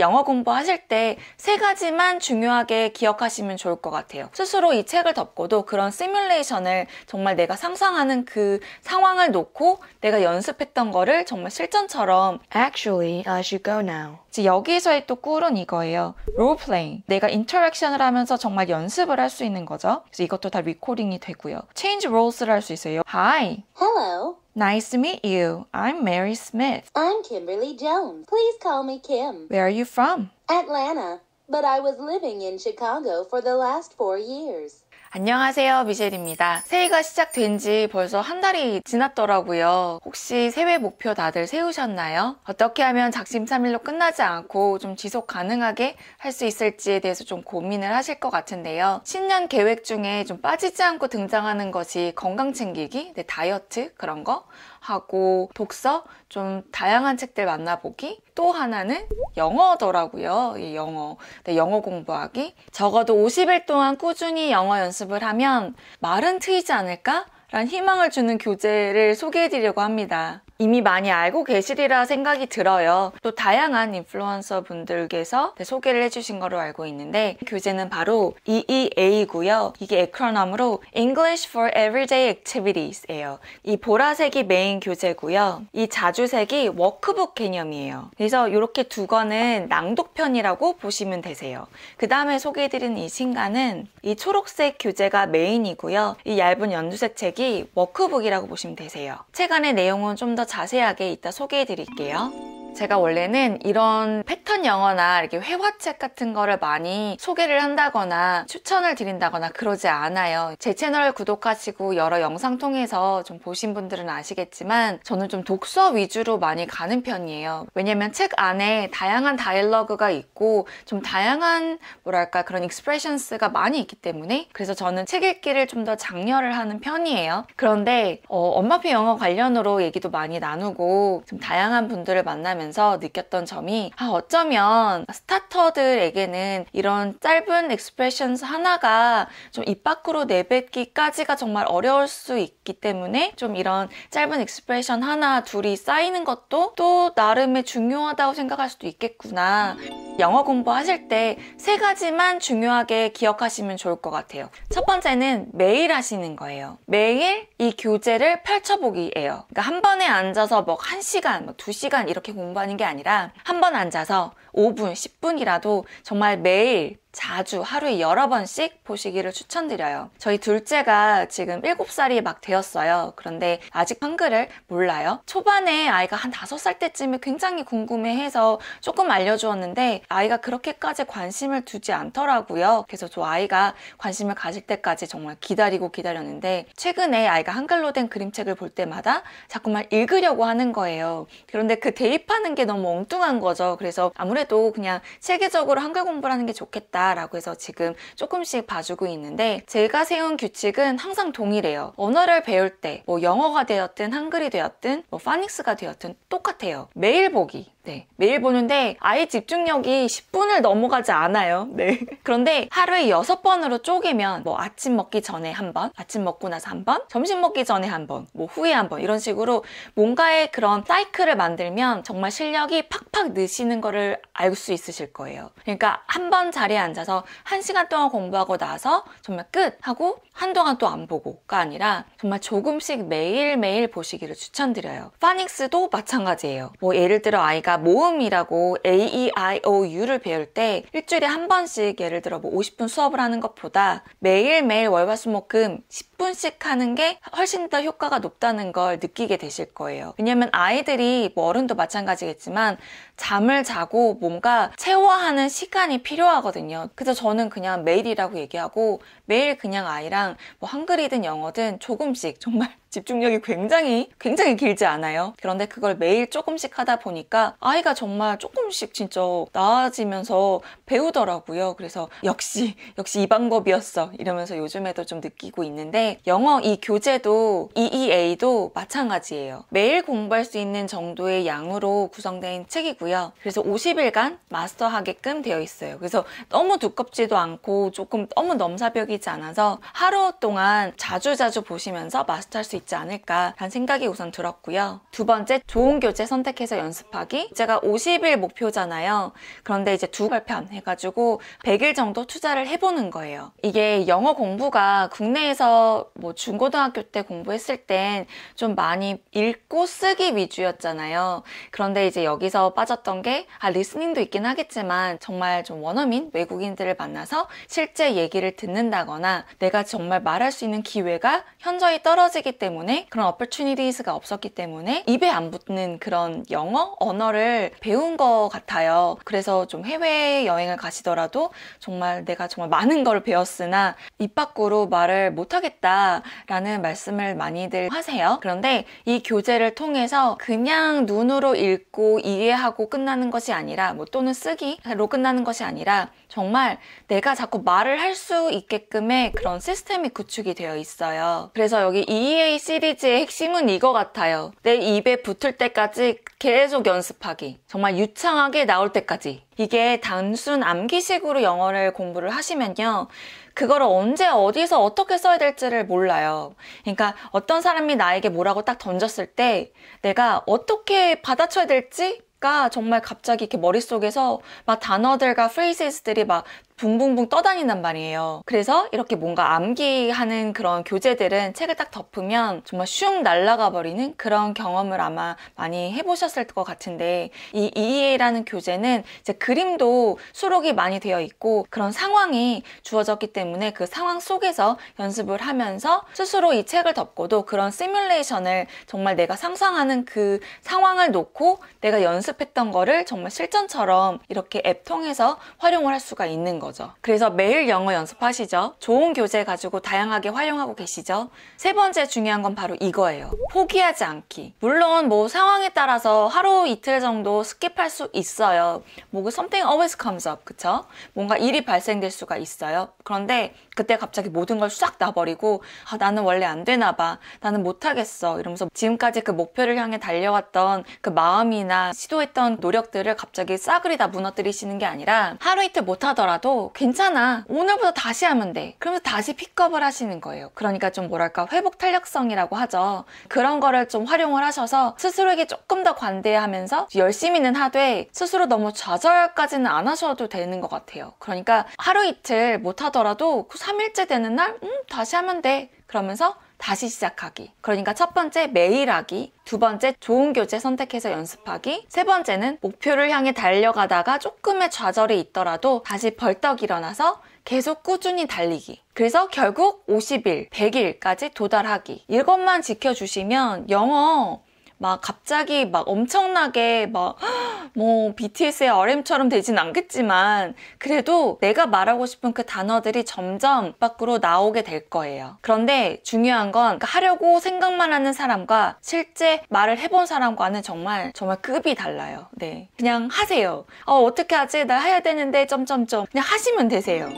영어 공부하실 때 세 가지만 중요하게 기억하시면 좋을 것 같아요. 스스로 이 책을 덮고도 그런 시뮬레이션을 정말 내가 상상하는 그 상황을 놓고 내가 연습했던 거를 정말 실전처럼 Actually, I should go now. 여기서의 또 꿀은 이거예요. 롤플레잉. 내가 인터랙션을 하면서 정말 연습을 할 수 있는 거죠. 그래서 이것도 다 리코딩이 되고요. change roles를 할 수 있어요. Hi. Hello. Nice to meet you. I'm Mary Smith. I'm Kimberly Jones. Please call me Kim. Where are you from? Atlanta. But I was living in Chicago for the last four years. 안녕하세요, 미셸입니다. 새해가 시작된 지 벌써 한 달이 지났더라고요. 혹시 새해 목표 다들 세우셨나요? 어떻게 하면 작심삼일로 끝나지 않고 좀 지속 가능하게 할 수 있을지에 대해서 좀 고민을 하실 것 같은데요. 신년 계획 중에 좀 빠지지 않고 등장하는 것이 건강 챙기기, 네, 다이어트 그런 거 하고 독서, 좀 다양한 책들 만나보기, 또 하나는 영어더라고요. 이 영어. 네, 영어 공부하기. 적어도 50일 동안 꾸준히 영어 연습을 하면 말은 트이지 않을까? 라는 희망을 주는 교재를 소개해드리려고 합니다. 이미 많이 알고 계시리라 생각이 들어요. 또 다양한 인플루언서 분들께서 네, 소개를 해주신 거로 알고 있는데 그 교재는 바로 EEA고요. 이 이게 에크로넘으로 English for Everyday Activities예요. 이 보라색이 메인 교재고요. 이 자주색이 워크북 개념이에요. 그래서 이렇게 두 권은 낭독편이라고 보시면 되세요. 그 다음에 소개해드린 이 신간은 이 초록색 교재가 메인이고요. 이 얇은 연두색 책이 워크북이라고 보시면 되세요. 책 안의 내용은 좀더 자세하게 이따 소개해 드릴게요. 제가 원래는 이런 패턴 영어나 이렇게 회화책 같은 거를 많이 소개를 한다거나 추천을 드린다거나 그러지 않아요. 제 채널 구독하시고 여러 영상 통해서 좀 보신 분들은 아시겠지만 저는 좀 독서 위주로 많이 가는 편이에요. 왜냐면 책 안에 다양한 다이얼러그가 있고 좀 다양한 뭐랄까 그런 익스프레션스가 많이 있기 때문에 그래서 저는 책 읽기를 좀 더 장려를 하는 편이에요. 그런데 어, 엄마표 영어 관련으로 얘기도 많이 나누고 좀 다양한 분들을 만나면 살면서 느꼈던 점이 아, 어쩌면 스타터들에게는 이런 짧은 익스프레션스 하나가 좀 입 밖으로 내뱉기까지가 정말 어려울 수 있기 때문에 좀 이런 짧은 익스프레션 하나 둘이 쌓이는 것도 또 나름의 중요하다고 생각할 수도 있겠구나. 영어 공부하실 때 세 가지만 중요하게 기억하시면 좋을 것 같아요. 첫 번째는 매일 하시는 거예요. 매일 이 교재를 펼쳐보기예요. 그러니까 한 번에 앉아서 뭐 1시간, 뭐 2시간 이렇게 공부하는 게 아니라 한 번 앉아서 5분, 10분이라도 정말 매일 자주 하루에 여러 번씩 보시기를 추천드려요. 저희 둘째가 지금 7살이 막 되었어요. 그런데 아직 한글을 몰라요. 초반에 아이가 한 5살 때쯤에 굉장히 궁금해해서 조금 알려주었는데 아이가 그렇게까지 관심을 두지 않더라고요. 그래서 저 아이가 관심을 가질 때까지 정말 기다리고 기다렸는데 최근에 아이가 한글로 된 그림책을 볼 때마다 자꾸만 읽으려고 하는 거예요. 그런데 그 대입하는 게 너무 엉뚱한 거죠. 그래서 아무래도 그냥 체계적으로 한글 공부를 하는 게 좋겠다. 라고 해서 지금 조금씩 봐주고 있는데 제가 세운 규칙은 항상 동일해요. 언어를 배울 때뭐 영어가 되었든 한글이 되었든 뭐 파닉스가 되었든 똑같아요. 매일 보기. 네. 매일 보는데 아이 집중력이 10분을 넘어가지 않아요. 네. 그런데 하루에 6번으로 쪼개면 뭐 아침 먹기 전에 한 번, 아침 먹고 나서 한 번, 점심 먹기 전에 한 번, 뭐 후에 한 번 이런 식으로 뭔가의 그런 사이클을 만들면 정말 실력이 팍팍 느시는 거를 알 수 있으실 거예요. 그러니까 한 번 자리에 앉아서 한시간 동안 공부하고 나서 정말 끝 하고 한동안 또 안 보고가 아니라 정말 조금씩 매일매일 보시기를 추천드려요. 파닉스도 마찬가지예요. 뭐 예를 들어 아이가 모음이라고 A, E, I, O, U를 배울 때 일주일에 한 번씩 예를 들어 뭐 50분 수업을 하는 것보다 매일매일 월화수목금 10분씩 하는 게 훨씬 더 효과가 높다는 걸 느끼게 되실 거예요. 왜냐면 아이들이 뭐 어른도 마찬가지겠지만 잠을 자고 뭔가 체화하는 시간이 필요하거든요. 그래서 저는 그냥 매일이라고 얘기하고 매일 그냥 아이랑 뭐 한글이든 영어든 조금씩 정말 집중력이 굉장히 굉장히 길지 않아요. 그런데 그걸 매일 조금씩 하다 보니까 아이가 정말 조금씩 진짜 나아지면서 배우더라고요. 그래서 역시 역시 이 방법이었어 이러면서 요즘에도 좀 느끼고 있는데 영어 이 교재도 EEA도 마찬가지예요. 매일 공부할 수 있는 정도의 양으로 구성된 책이고요. 있고요. 그래서 50일간 마스터하게끔 되어 있어요. 그래서 너무 두껍지도 않고 조금 너무 넘사벽이지 않아서 하루 동안 자주자주 보시면서 마스터할 수 있지 않을까라는 생각이 우선 들었고요. 두 번째, 좋은 교재 선택해서 연습하기. 제가 50일 목표잖아요. 그런데 이제 두 발편 해가지고 100일 정도 투자를 해보는 거예요. 이게 영어 공부가 국내에서 뭐 중고등학교 때 공부했을 땐 좀 많이 읽고 쓰기 위주였잖아요. 그런데 이제 여기서 빠져 있었던 게, 아, 리스닝도 있긴 하겠지만, 정말 좀 원어민, 외국인들을 만나서 실제 얘기를 듣는다거나, 내가 정말 말할 수 있는 기회가 현저히 떨어지기 때문에, 그런 opportunities가 없었기 때문에, 입에 안 붙는 그런 영어, 언어를 배운 것 같아요. 그래서 좀 해외 여행을 가시더라도, 정말 내가 정말 많은 걸 배웠으나, 입 밖으로 말을 못하겠다라는 말씀을 많이들 하세요. 그런데 이 교재를 통해서 그냥 눈으로 읽고 이해하고 끝나는 것이 아니라 뭐 또는 쓰기로 끝나는 것이 아니라 정말 내가 자꾸 말을 할 수 있게끔의 그런 시스템이 구축이 되어 있어요. 그래서 여기 EEA 시리즈의 핵심은 이거 같아요. 내 입에 붙을 때까지 계속 연습하기. 정말 유창하게 나올 때까지. 이게 단순 암기식으로 영어를 공부를 하시면요. 그걸 언제 어디서 어떻게 써야 될지를 몰라요. 그러니까 어떤 사람이 나에게 뭐라고 딱 던졌을 때 내가 어떻게 받아쳐야 될지 정말 갑자기 이렇게 머릿속에서 막 단어들과 프레이세들이막 붕붕붕 떠다닌단 말이에요. 그래서 이렇게 뭔가 암기하는 그런 교재들은 책을 딱 덮으면 정말 슝 날아가 버리는 그런 경험을 아마 많이 해보셨을 것 같은데 이 EEA라는 교재는 이제 그림도 수록이 많이 되어 있고 그런 상황이 주어졌기 때문에 그 상황 속에서 연습을 하면서 스스로 이 책을 덮고도 그런 시뮬레이션을 정말 내가 상상하는 그 상황을 놓고 내가 연습했던 거를 정말 실전처럼 이렇게 앱 통해서 활용을 할 수가 있는 거 거죠. 그래서 매일 영어 연습하시죠. 좋은 교재 가지고 다양하게 활용하고 계시죠. 세 번째 중요한 건 바로 이거예요. 포기하지 않기. 물론 뭐 상황에 따라서 하루 이틀 정도 스킵할 수 있어요. 뭐 그 something always comes up, 그쵸? 뭔가 일이 발생될 수가 있어요. 그런데 그때 갑자기 모든 걸 싹 놔버리고 아, 나는 원래 안 되나 봐. 나는 못하겠어. 이러면서 지금까지 그 목표를 향해 달려왔던 그 마음이나 시도했던 노력들을 갑자기 싸그리 다 무너뜨리시는 게 아니라 하루 이틀 못하더라도 괜찮아. 오늘부터 다시 하면 돼. 그러면서 다시 픽업을 하시는 거예요. 그러니까 좀 뭐랄까 회복 탄력성이라고 하죠. 그런 거를 좀 활용을 하셔서 스스로에게 조금 더 관대하면서 열심히는 하되 스스로 너무 좌절까지는 안 하셔도 되는 것 같아요. 그러니까 하루 이틀 못 하더라도 3일째 되는 날 음, 다시 하면 돼. 그러면서 다시 시작하기. 그러니까 첫 번째 매일 하기, 두 번째 좋은 교재 선택해서 연습하기, 세 번째는 목표를 향해 달려가다가 조금의 좌절이 있더라도 다시 벌떡 일어나서 계속 꾸준히 달리기. 그래서 결국 50일, 100일까지 도달하기. 이것만 지켜주시면 영어 막 갑자기 막 엄청나게 막 뭐 BTS의 RM처럼 되진 않겠지만 그래도 내가 말하고 싶은 그 단어들이 점점 밖으로 나오게 될 거예요. 그런데 중요한 건 그러니까 하려고 생각만 하는 사람과 실제 말을 해본 사람과는 정말 정말 급이 달라요. 네, 그냥 하세요. 어, 어떻게 하지? 나 해야 되는데 점점점 그냥 하시면 되세요.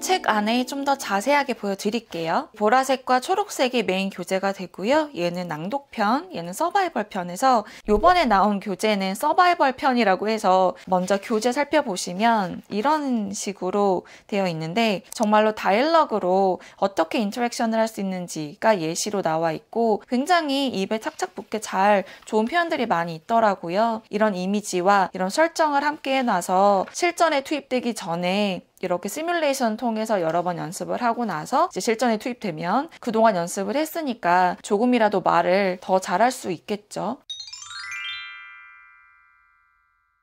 책 안에 좀 더 자세하게 보여드릴게요. 보라색과 초록색이 메인 교재가 되고요. 얘는 낭독편, 얘는 서바이벌 편에서 요번에 나온 교재는 서바이벌 편이라고 해서 먼저 교재 살펴보시면 이런 식으로 되어 있는데 정말로 다일럭으로 어떻게 인터랙션을 할 수 있는지가 예시로 나와 있고 굉장히 입에 착착 붙게 잘 좋은 표현들이 많이 있더라고요. 이런 이미지와 이런 설정을 함께 해놔서 실전에 투입되기 전에 이렇게 시뮬레이션 통해서 여러 번 연습을 하고 나서 실전에 투입되면 그동안 연습을 했으니까 조금이라도 말을 더 잘할 수 있겠죠.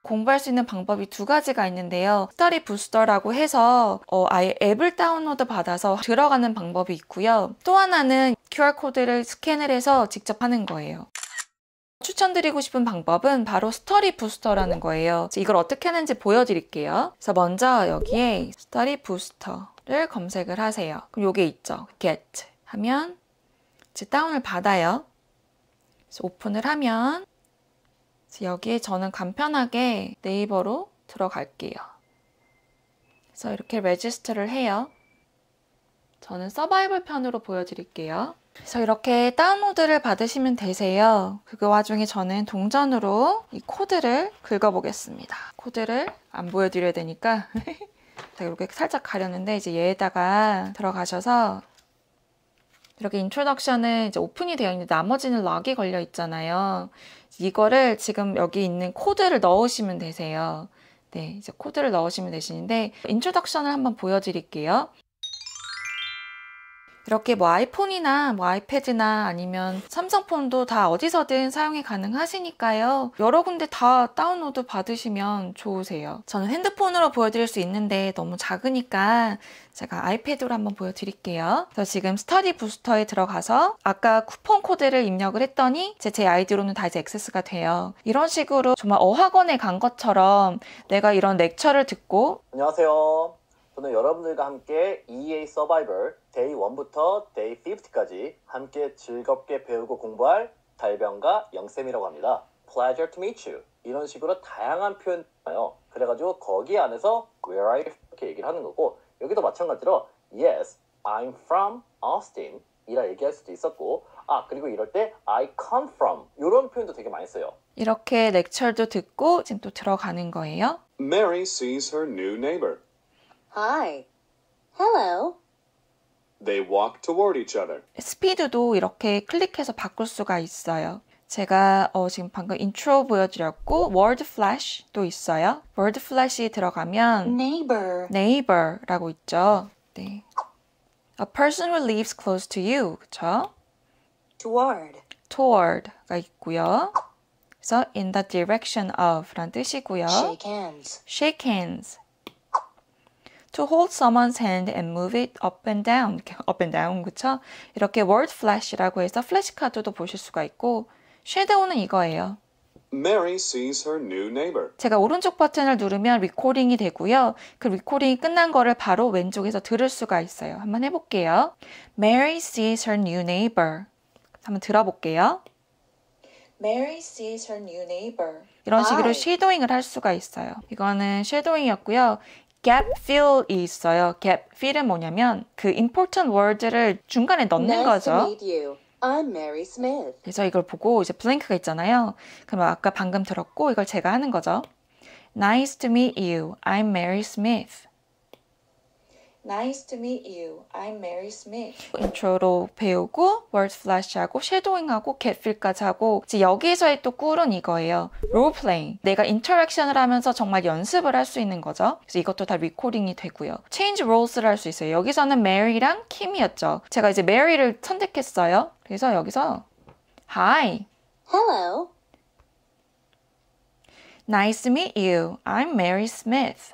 공부할 수 있는 방법이 두 가지가 있는데요. 스터리 부스터라고 해서 어, 아예 앱을 다운로드 받아서 들어가는 방법이 있고요. 또 하나는 QR코드를 스캔을 해서 직접 하는 거예요. 추천드리고 싶은 방법은 바로 스터리 부스터라는 거예요. 이걸 어떻게 하는지 보여드릴게요. 그래서 먼저 여기에 스터리 부스터를 검색을 하세요. 그럼 요게 있죠. get 하면 이제 다운을 받아요. 오픈을 하면 여기에 저는 간편하게 네이버로 들어갈게요. 그래서 이렇게 레지스트를 해요. 저는 서바이벌 편으로 보여드릴게요. 그래서 이렇게 다운로드를 받으시면 되세요. 그 와중에 저는 동전으로 이 코드를 긁어보겠습니다. 코드를 안 보여드려야 되니까 자, 이렇게 살짝 가렸는데 이제 얘에다가 들어가셔서 이렇게 인트로덕션은 이제 오픈이 되어 있는데 나머지는 락이 걸려 있잖아요. 이거를 지금 여기 있는 코드를 넣으시면 되세요. 네, 이제 코드를 넣으시면 되시는데 인트로덕션을 한번 보여드릴게요. 이렇게 뭐 아이폰이나 뭐 아이패드나 아니면 삼성폰도 다 어디서든 사용이 가능하시니까요. 여러 군데 다 다운로드 받으시면 좋으세요. 저는 핸드폰으로 보여드릴 수 있는데 너무 작으니까 제가 아이패드로 한번 보여드릴게요. 그래서 지금 스터디 부스터에 들어가서 아까 쿠폰 코드를 입력을 했더니 제, 제 아이디로는 다 이제 액세스가 돼요. 이런 식으로 정말 어학원에 간 것처럼 내가 이런 렉처를 듣고 안녕하세요. 저는 여러분들과 함께 EA 서바이벌 a y 1부터 d 데이 50까지 함께 즐겁게 배우고 공부할 달병과 영쌤이라고 합니다. Pleasure to meet you. 이런 식으로 다양한 표현 나요. 그래가지고 거기 안에서 Where are you? 이렇게 얘기를 하는 거고 여기도 마찬가지로 Yes, I'm from Austin. 이라 얘기할 수도 있었고 아 그리고 이럴 때 I come from 이런 표현도 되게 많이 써요. 이렇게 렉처도 듣고 지금 또 들어가는 거예요. Mary sees her new neighbor. Hi. Hello. They walk toward each other. 스피드도 이렇게 클릭해서 바꿀 수가 있어요. 제가 어, 지금 방금 인트로 보여드렸고 word f l a s h 도 있어요. 월드 플래시 들어가면 neighbor neighbor라고 있죠. 네. A person who lives close to you. 그쵸? toward toward가 있고요. So in the direction of란 뜻이고요. shake hands shake hands to hold someone's hand and move it up and down. up and down, 그쵸? 이렇게 word flash라고 해서 플래시카드도 보실 수가 있고 섀도우는 이거예요. Mary sees her new neighbor. 제가 오른쪽 버튼을 누르면 리코딩이 되고요. 그 리코딩이 끝난 거를 바로 왼쪽에서 들을 수가 있어요. 한번 해볼게요. Mary sees her new neighbor. 한번 들어볼게요. Mary sees her new neighbor. 이런 식으로 쉐도잉을 할 수가 있어요. 이거는 쉐도잉이었고요. gap fill이 있어요. gap fill은 뭐냐면 그 important word를 중간에 넣는 거죠. 그래서 이걸 보고 이제 블랭크가 있잖아요. 그럼 아까 방금 들었고 이걸 제가 하는 거죠. Nice to meet you. I'm Mary Smith. Nice to meet you. I'm Mary Smith. 인트로로 배우고 word flash하고 s h a d w i n g 하고 get fill까지 하고 이제 여기에서의 또 꿀은 이거예요. role playing. 내가 인터랙션을 하면서 정말 연습을 할 수 있는 거죠. 그래서 이것도 다 리코딩이 되고요. change roles를 할 수 있어요. 여기서는 Mary랑 k i m 이었죠 제가 이제 Mary를 선택했어요. 그래서 여기서 Hi. Hello. Nice to meet you. I'm Mary Smith.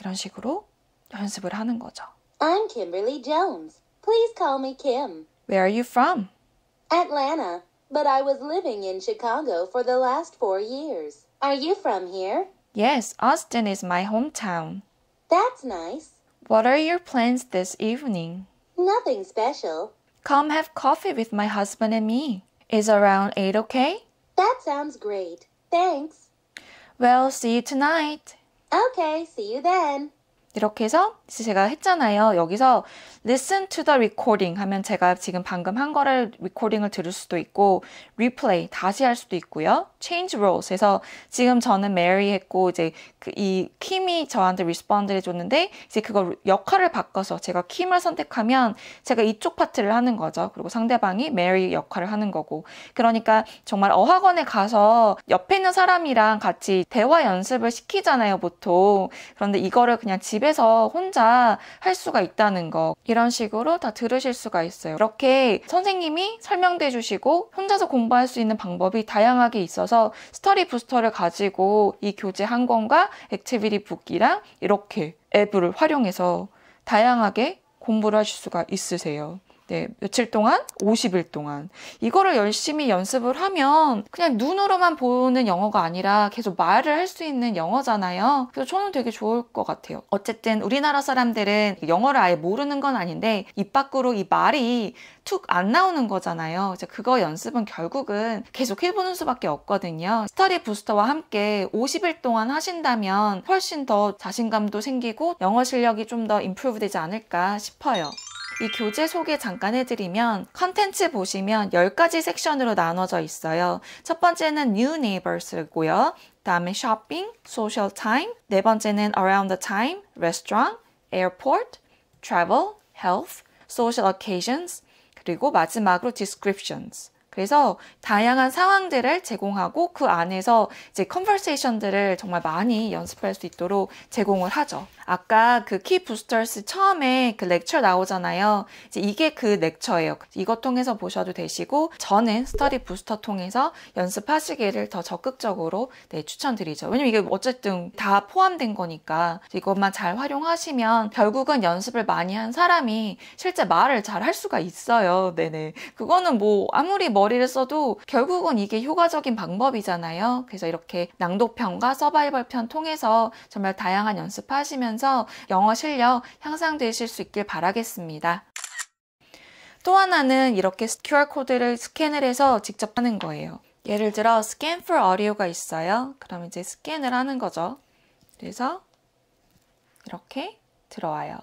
이런 식으로 연습을 하는 거죠. I'm Kimberly Jones. Please call me Kim. Where are you from? Atlanta, but I was living in Chicago for the last four years. Are you from here? Yes, Austin is my hometown. That's nice. What are your plans this evening? Nothing special. Come have coffee with my husband and me. Is around 8 okay? That sounds great. Thanks. Well, see you tonight. Okay, see you then. 이렇게 해서 제가 했잖아요. 여기서 listen to the recording 하면 제가 지금 방금 한 거를 리코딩을 들을 수도 있고 replay 다시 할 수도 있고요. change roles 해서 지금 저는 메리 했고 이제 그이 킴이 저한테 리스폰드 해줬는데 이제 그걸 역할을 바꿔서 제가 킴을 선택하면 제가 이쪽 파트를 하는 거죠. 그리고 상대방이 메리 역할을 하는 거고 그러니까 정말 어학원에 가서 옆에 있는 사람이랑 같이 대화 연습을 시키잖아요 보통 그런데 이거를 그냥 집에서 혼자 할 수가 있다는 거 이런 이런 식으로 다 들으실 수가 있어요. 이렇게 선생님이 설명도 해주시고 혼자서 공부할 수 있는 방법이 다양하게 있어서 스터디 부스터를 가지고 이 교재 한 권과 액티비티 북이랑 이렇게 앱을 활용해서 다양하게 공부를 하실 수가 있으세요. 네, 며칠 동안, 50일 동안. 이거를 열심히 연습을 하면 그냥 눈으로만 보는 영어가 아니라 계속 말을 할 수 있는 영어잖아요. 그래서 저는 되게 좋을 것 같아요. 어쨌든 우리나라 사람들은 영어를 아예 모르는 건 아닌데 입 밖으로 이 말이 툭 안 나오는 거잖아요. 이제 그거 연습은 결국은 계속 해보는 수밖에 없거든요. 스터디 부스터와 함께 50일 동안 하신다면 훨씬 더 자신감도 생기고 영어 실력이 좀 더 인프루브 되지 않을까 싶어요. 이 교재 소개 잠깐 해드리면 컨텐츠 보시면 10가지 섹션으로 나눠져 있어요. 첫 번째는 New Neighbors고요. 다음에 Shopping, Social Time, 네 번째는 Around the Time, Restaurant, Airport, Travel, Health, Social Occasions, 그리고 마지막으로 Descriptions. 그래서 다양한 상황들을 제공하고 그 안에서 이제 컨버세이션들을 정말 많이 연습할 수 있도록 제공을 하죠. 아까 그 키 부스터스 처음에 그 렉처 나오잖아요. 이제 이게 그 렉처예요. 이것 통해서 보셔도 되시고 저는 스터디 부스터 통해서 연습하시기를 더 적극적으로 네, 추천드리죠. 왜냐면 이게 어쨌든 다 포함된 거니까 이것만 잘 활용하시면 결국은 연습을 많이 한 사람이 실제 말을 잘 할 수가 있어요. 네네. 그거는 뭐 아무리 머리 머리를 써도 결국은 이게 효과적인 방법이잖아요. 그래서 이렇게 낭독편과 서바이벌편 통해서 정말 다양한 연습하시면서 영어 실력 향상되실 수 있길 바라겠습니다. 또 하나는 이렇게 QR 코드를 스캔을 해서 직접 하는 거예요. 예를 들어 scan for audio가 있어요. 그럼 이제 스캔을 하는 거죠. 그래서 이렇게 들어와요.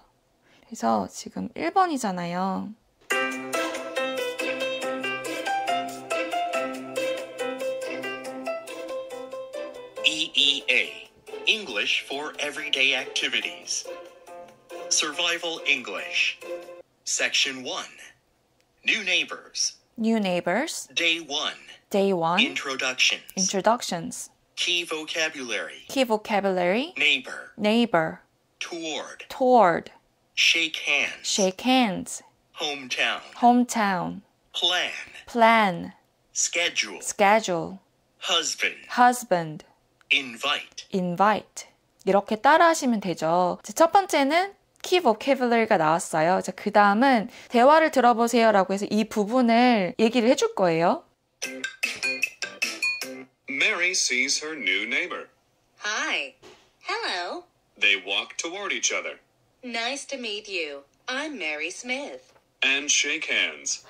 그래서 지금 1번이잖아요. English for everyday activities. Survival English. Section 1. New neighbors. New neighbors. Day 1. Day 1. Introductions. Introductions. Key vocabulary. Key vocabulary. Neighbor. Neighbor. Toward. Toward. Shake hands. Shake hands. Hometown. Hometown. Plan. Plan. Schedule. Schedule. Husband. Husband. Invite. Invite. 이렇게 따라 하시면 되죠. 첫 번째는 키 vocabulary가 나왔어요. 그 다음은 대화를 들어보세요 라고 해서 이 부분을 얘기를 해 줄 거예요. Mary sees her new neighbor. Hi. Hello. They walk toward each other. Nice to meet you. I'm Mary Smith. And shake hands.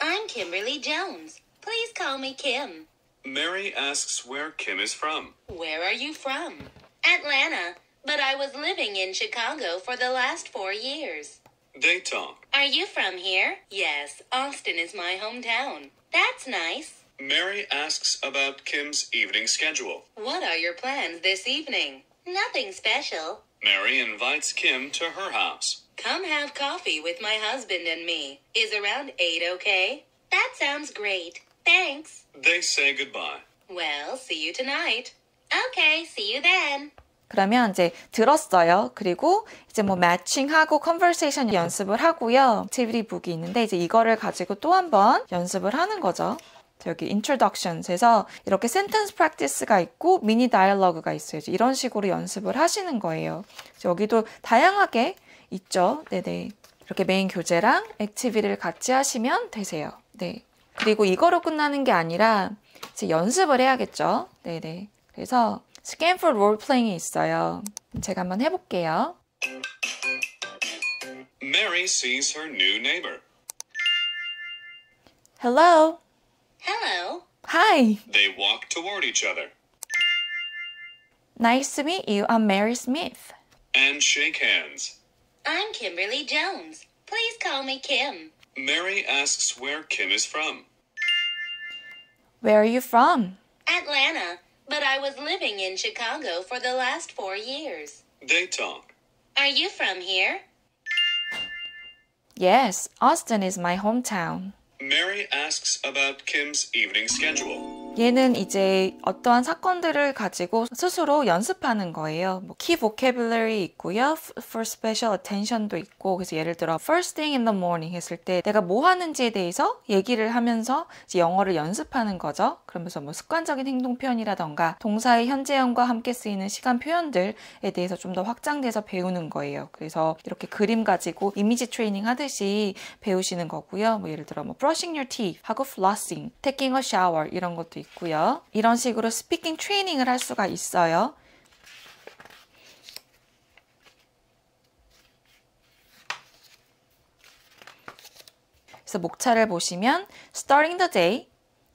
I'm Kimberly Jones. Please call me Kim. Mary asks where Kim is from. Where are you from? Atlanta, but I was living in Chicago for the last four years. They talk. Are you from here? Yes, Austin is my hometown. That's nice. Mary asks about Kim's evening schedule. What are your plans this evening? Nothing special. Mary invites Kim to her house. Come have coffee with my husband and me. Is around 8 okay? That sounds great. Thanks. They say goodbye. Well, see you tonight. Okay, see you then. 그러면 이제 들었어요. 그리고 이제 뭐 매칭하고 컨버세이션 연습을 하고요. 액티비티 북이 있는데 이제 이거를 가지고 또 한 번 연습을 하는 거죠. 여기 introductions에서 이렇게 sentence practice가 있고 미니 다이얼로그가 있어요. 이런 식으로 연습을 하시는 거예요. 여기도 다양하게 있죠. 네네. 네. 이렇게 메인 교재랑 액티비티를 같이 하시면 되세요. 네. 그리고 이거로 끝나는 게 아니라 이제 연습을 해야겠죠. 네네. 네. 그래서 스캔풀 롤플레잉이 있어요. 제가 한번 해볼게요. Mary sees her new neighbor. Hello. Hello. Hi. They walk toward each other. Nice to meet you. I'm Mary Smith. And shake hands. I'm Kimberly Jones. Please call me Kim. Mary asks where Kim is from. Where are you from? Atlanta but I was living in Chicago for the last four years. They talk. Are you from here? Yes, Austin is my hometown. Mary asks about Kim's evening schedule. 얘는 이제 어떠한 사건들을 가지고 스스로 연습하는 거예요. 뭐 key vocabulary 있고요. for special attention도 있고 그래서 예를 들어 first thing in the morning 했을 때 내가 뭐 하는지에 대해서 얘기를 하면서 영어를 연습하는 거죠. 그러면서 뭐 습관적인 행동 표현이라던가 동사의 현재형과 함께 쓰이는 시간 표현들에 대해서 좀 더 확장돼서 배우는 거예요. 그래서 이렇게 그림 가지고 이미지 트레이닝 하듯이 배우시는 거고요. 뭐 예를 들어 뭐 brushing your teeth 하고 flossing, taking a shower 이런 것도 있고요. 이런 식으로 스피킹 트레이닝을 할 수가 있어요. 그래서 목차를 보시면 starting the day,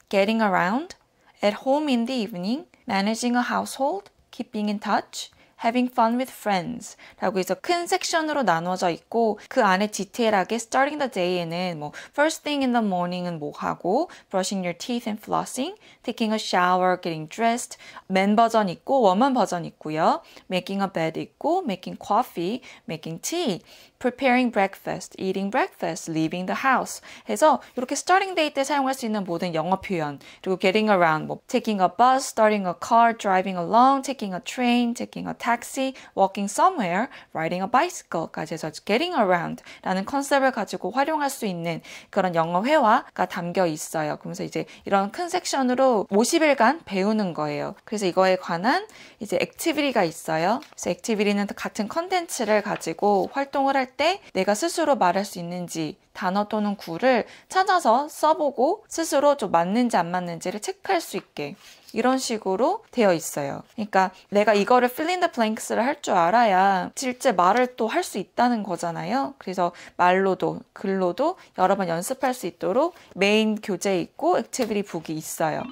getting around, at home in the evening, managing a household, keeping in touch, having fun with friends 라고 해서 큰 섹션으로 나눠져 있고 그 안에 디테일하게 starting the day에는 뭐 first thing in the morning은 뭐 하고 brushing your teeth and flossing, taking a shower, getting dressed 맨 버전 있고 워먼 버전 있고요. making a bed 있고 making coffee, making tea, preparing breakfast, eating breakfast, leaving the house 해서 이렇게 starting day 때 사용할 수 있는 모든 영어 표현 그리고 getting around, 뭐 taking a bus, starting a car, driving along, taking a train, taking a taxi taxi, walking somewhere, riding a bicycle까지 해서 getting around라는 컨셉을 가지고 활용할 수 있는 그런 영어 회화가 담겨 있어요. 그러면서 이제 이런 큰 섹션으로 50일간 배우는 거예요. 그래서 이거에 관한 이제 액티비티가 있어요. 그래서 액티비티는 같은 컨텐츠를 가지고 활동을 할 때 내가 스스로 말할 수 있는지 단어 또는 구를 찾아서 써보고 스스로 좀 맞는지 안 맞는지를 체크할 수 있게 이런 식으로 되어 있어요. 그러니까 내가 이거를 fill in the blanks를 할 줄 알아야 실제 말을 또 할 수 있다는 거잖아요. 그래서 말로도 글로도 여러 번 연습할 수 있도록 메인 교재 있고 액티비티 북이 있어요.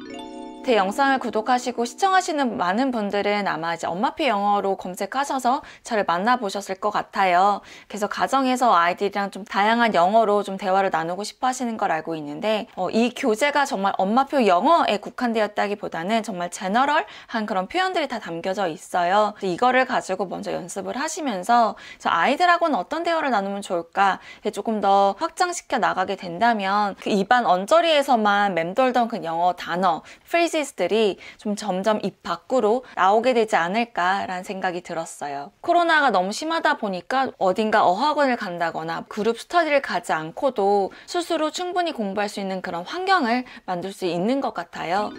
제 영상을 구독하시고 시청하시는 많은 분들은 아마 이제 엄마피 영어로 검색하셔서 저를 만나보셨을 것 같아요. 그래서 가정에서 아이들이랑 좀 다양한 영어로 좀 대화를 나누고 싶어 하시는 걸 알고 있는데 어, 이 교재가 정말 엄마표 영어에 국한되었다기보다는 정말 제너럴한 그런 표현들이 다 담겨져 있어요. 이거를 가지고 먼저 연습을 하시면서 아이들하고는 어떤 대화를 나누면 좋을까 조금 더 확장시켜 나가게 된다면 그 입안 언저리에서만 맴돌던 그 영어 단어, 프레이즈 홈페이지들이 좀 점점 입 밖으로 나오게 되지 않을까라는 생각이 들었어요. 코로나가 너무 심하다 보니까 어딘가 어학원을 간다거나 그룹 스터디를 가지 않고도 스스로 충분히 공부할 수 있는 그런 환경을 만들 수 있는 것 같아요.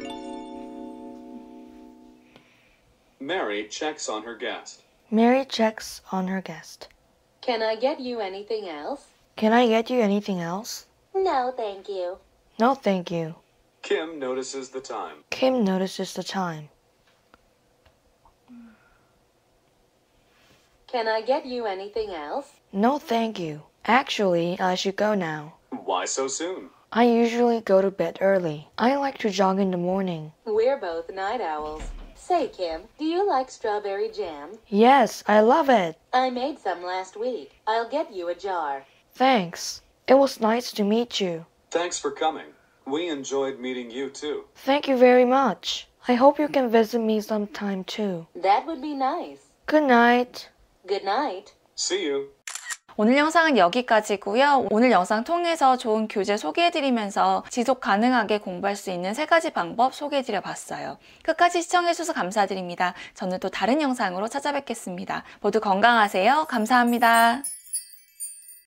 Mary checks on her guest. Mary checks on her guest. Can I get you anything else? Can I get you anything else? No, thank you. No, thank you. Kim notices the time. Kim notices the time. Can I get you anything else? No, thank you. Actually, I should go now. Why so soon? I usually go to bed early. I like to jog in the morning. We're both night owls. Say, Kim, do you like strawberry jam? Yes, I love it. I made some last week. I'll get you a jar. Thanks. It was nice to meet you. Thanks for coming. We enjoyed meeting you too. Thank you very much. I hope you can visit me sometime too. That would be nice. Good night. Good night. See you. 오늘 영상은 여기까지고요. 오늘 영상 통해서 좋은 교재 소개해드리면서 지속 가능하게 공부할 수 있는 세 가지 방법 소개해드려봤어요. 끝까지 시청해주셔서 감사드립니다. 저는 또 다른 영상으로 찾아뵙겠습니다. 모두 건강하세요. 감사합니다.